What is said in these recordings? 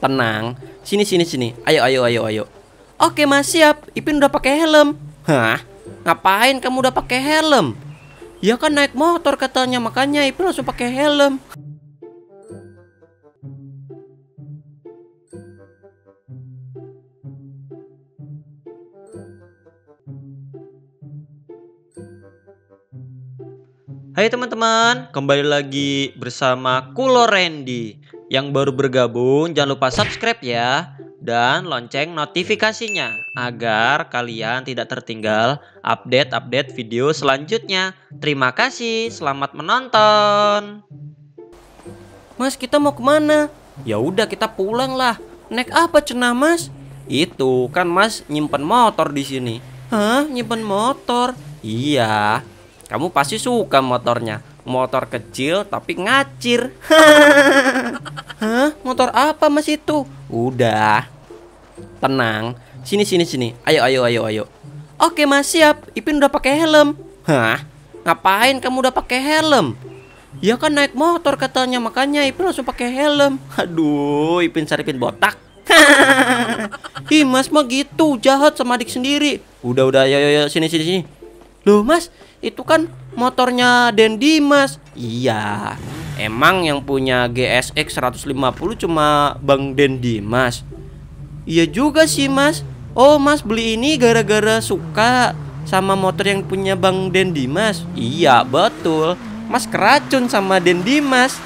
Tenang. Sini sini sini. Ayo ayo ayo ayo. Oke, Mas siap. Ipin udah pakai helm. Hah? Ngapain kamu udah pakai helm? Ya kan naik motor katanya, makanya Ipin langsung pakai helm. Hai teman-teman, kembali lagi bersama Kulo Randy. Yang baru bergabung jangan lupa subscribe ya dan lonceng notifikasinya agar kalian tidak tertinggal update-update video selanjutnya. Terima kasih, selamat menonton. Mas, kita mau kemana? Ya udah kita pulang lah. Naik apa cenah mas? Itu kan mas nyimpen motor di sini. Hah, nyimpen motor? Iya. Kamu pasti suka motornya. Motor kecil tapi ngacir. Hah? Motor apa mas itu? Udah. Tenang. Sini sini sini. Ayo ayo ayo ayo. Oke mas siap. Ipin udah pakai helm. Hah? Ngapain kamu udah pakai helm? Ya kan naik motor katanya makanya Ipin langsung pakai helm. Aduh, Ipin saripin botak. Ih mas mah gitu jahat sama adik sendiri. Udah udah ayo ayo sini sini sini. Loh mas, itu kan motornya Dendi mas. Iya. Emang yang punya GSX 150 cuma Bang Dendi, Mas? Iya juga sih mas Oh mas beli ini gara-gara suka sama motor yang punya Bang Dendi, Mas. Iya betul Mas keracun sama Dendi, Mas.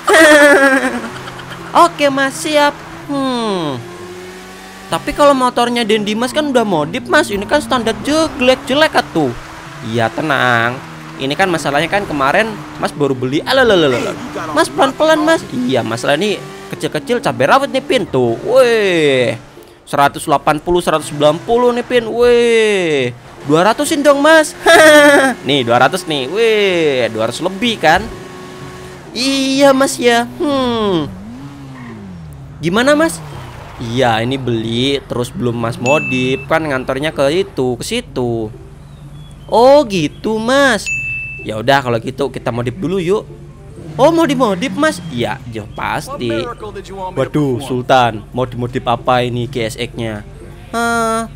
Oke mas siap Hmm Tapi kalau motornya Dendi, Mas kan udah modif mas Ini kan standar jelek-jelek atuh. Iya tenang ini kan masalahnya kan kemarin Mas baru beli alalalalala. Mas pelan-pelan Mas. Iya, masalah ini kecil-kecil cabai rawit nih Pin tuh. Weh. 180 190 nih Pin. Weh. 200-in dong Mas. nih 200 nih. Weh, 200 lebih kan? Iya Mas ya. Hmm. Gimana Mas? Iya, ini beli terus belum Mas modif kan ngantornya ke itu, ke situ. Oh gitu mas Ya udah kalau gitu kita modif dulu yuk. Oh mau dimodif mas? Iya, ya pasti. Waduh Sultan, mau dimodif apa ini GSX-nya? Hah,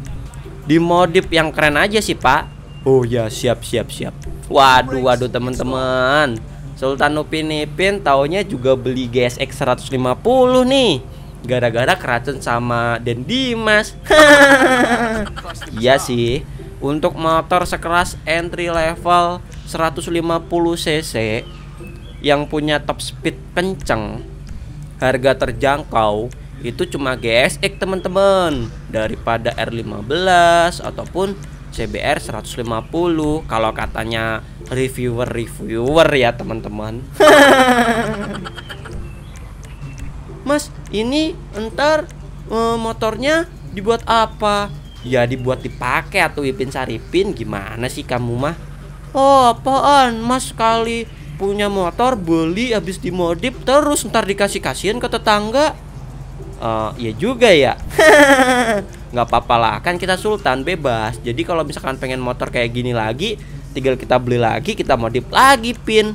dimodif yang keren aja sih pak. Oh ya siap siap siap. Waduh waduh teman-teman. Sultan Upin Ipin taunya juga beli GSX 150 nih gara-gara keracun sama Den Dimas. iya sih, untuk motor sekeras entry level 150 cc yang punya top speed kenceng harga terjangkau itu cuma GSX teman-teman daripada R15 ataupun CBR 150 kalau katanya reviewer reviewer ya teman-teman Mas ini entar eh, motornya dibuat apa ya dibuat dipakai atau Ipin Saripin gimana sih kamu mah oh apaan mas sekali punya motor beli habis dimodif terus ntar dikasih kasihan ke tetangga uh, ya juga ya nggak apa-apa lah kan kita sultan bebas jadi kalau misalkan pengen motor kayak gini lagi tinggal kita beli lagi kita modif lagi pin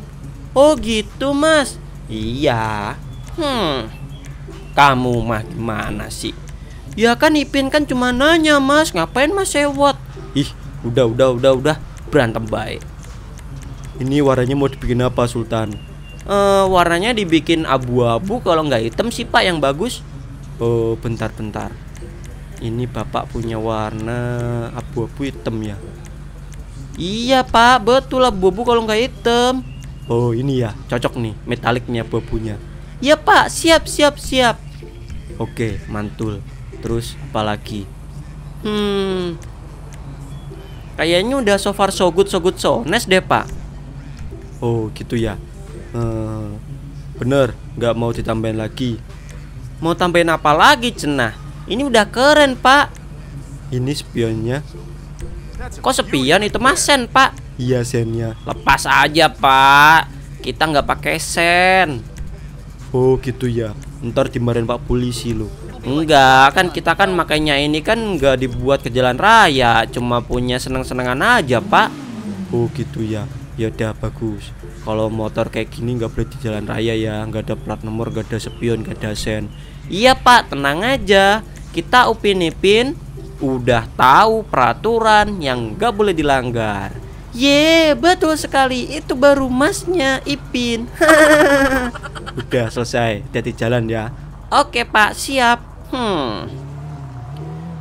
oh gitu mas iya hmm kamu mah gimana sih ya kan ipin kan cuma nanya mas ngapain mas sewot ih udah udah udah udah berantem baik. Ini warnanya mau dibikin apa Sultan? Uh, warnanya dibikin abu-abu kalau nggak hitam sih Pak yang bagus. Oh bentar-bentar. Ini Bapak punya warna abu-abu hitam ya? Iya Pak betul abu-abu kalau nggak hitam. Oh ini ya cocok nih metaliknya abu-abunya. Iya Pak siap siap siap. Oke mantul. Terus apalagi? Hmm Kayaknya udah so far so good so good so nice deh pak Oh gitu ya uh, Bener nggak mau ditambahin lagi Mau tambahin apa lagi cenah Ini udah keren pak Ini spionnya Kok spion itu mas sen pak Iya senya. Lepas aja pak Kita nggak pakai sen Oh gitu ya Ntar dimarin pak polisi loh Enggak, kan kita kan makanya ini kan enggak dibuat ke jalan raya, cuma punya seneng-senengan aja, Pak. Oh, gitu ya. Ya udah bagus. Kalau motor kayak gini nggak boleh di jalan raya ya, nggak ada plat nomor, nggak ada spion, nggak ada sen. Iya, Pak, tenang aja. Kita Upin Ipin udah tahu peraturan yang nggak boleh dilanggar. Ye, betul sekali. Itu baru masnya Ipin. Udah selesai, jadi jalan ya. Oke, Pak, siap. Hmm.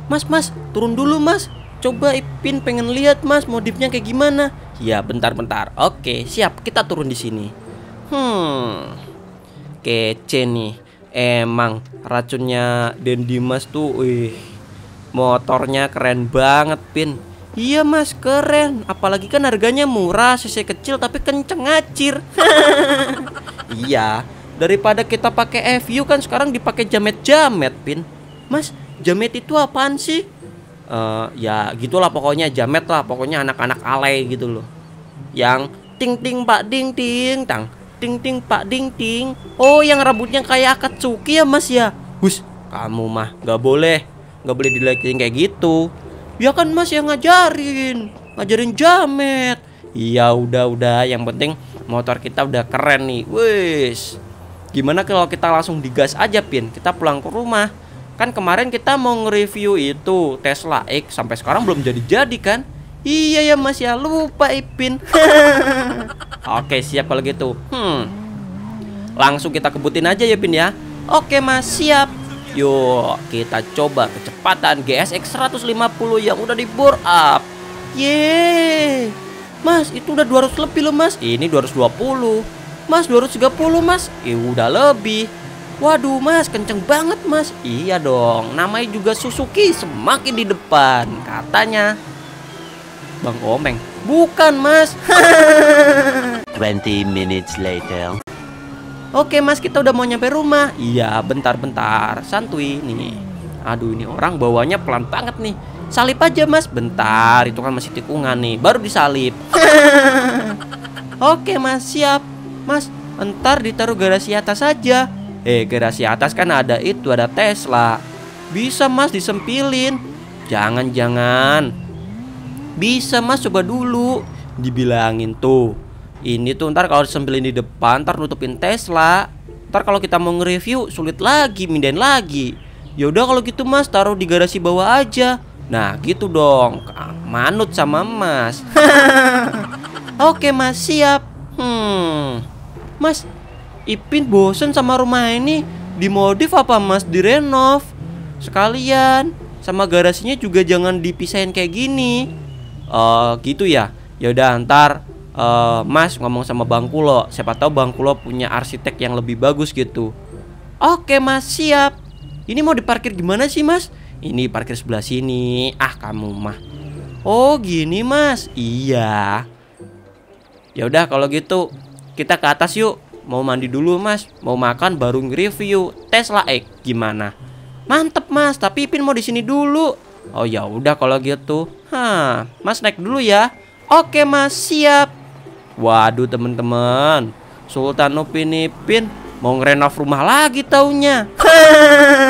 Mas, mas, turun dulu mas. Coba Ipin pengen lihat mas modifnya kayak gimana. Ya bentar-bentar. Oke, siap. Kita turun di sini. Hmm. Kece nih. Emang racunnya Den Dimas tuh, wih, motornya keren banget, Pin. Iya mas, keren. Apalagi kan harganya murah, cc kecil tapi kenceng ngacir. iya, Daripada kita pakai FU kan sekarang dipakai jamet-jamet, Pin. Mas, jamet itu apaan sih? Uh, ya gitulah pokoknya jamet lah, pokoknya anak-anak alay gitu loh. Yang ting ting pak ding ting tang ting ting pak ding ting oh yang rambutnya kayak akatsuki ya mas ya hus kamu mah nggak boleh nggak boleh dilihatin kayak gitu ya kan mas yang ngajarin ngajarin jamet iya udah udah yang penting motor kita udah keren nih wes Gimana kalau kita langsung digas aja Pin? Kita pulang ke rumah. Kan kemarin kita mau nge-review itu Tesla X sampai sekarang belum jadi-jadi kan? Iya ya Mas ya, lupa Ipin. Oke, siap kalau gitu. Hmm. Langsung kita kebutin aja ya Pin ya. Oke Mas, siap. Yuk, kita coba kecepatan GSX 150 yang udah di bore up. Yeay. Mas, itu udah 200 lebih loh Mas. Ini 220. Mas 230 mas Ih udah lebih Waduh mas kenceng banget mas Iya dong namanya juga Suzuki semakin di depan Katanya Bang Omeng Bukan mas 20 minutes later Oke mas kita udah mau nyampe rumah Iya bentar-bentar Santui nih Aduh ini orang bawanya pelan banget nih Salip aja mas Bentar itu kan masih tikungan nih Baru disalip Oke mas siap Mas, entar ditaruh garasi atas saja. Eh, garasi atas kan ada itu, ada Tesla. Bisa mas disempilin. Jangan-jangan. Bisa mas coba dulu. Dibilangin tuh. Ini tuh ntar kalau disempilin di depan, ntar nutupin Tesla. Ntar kalau kita mau nge-review, sulit lagi, mindahin lagi. Yaudah kalau gitu mas, taruh di garasi bawah aja. Nah gitu dong, manut sama mas. Oke mas, siap. Hmm. Mas, Ipin bosen sama rumah ini dimodif apa mas direnov sekalian sama garasinya juga jangan dipisahin kayak gini uh, gitu ya ya udah antar uh, eh, mas ngomong sama bang kulo siapa tahu bang kulo punya arsitek yang lebih bagus gitu oke mas siap ini mau diparkir gimana sih mas ini parkir sebelah sini ah kamu mah oh gini mas iya ya udah kalau gitu kita ke atas yuk mau mandi dulu mas mau makan baru nge-review Tesla X eh, gimana mantep mas tapi Ipin mau di sini dulu oh ya udah kalau gitu Hah, mas naik dulu ya oke mas siap waduh temen-temen, Sultan Upin Ipin mau ngerenov rumah lagi taunya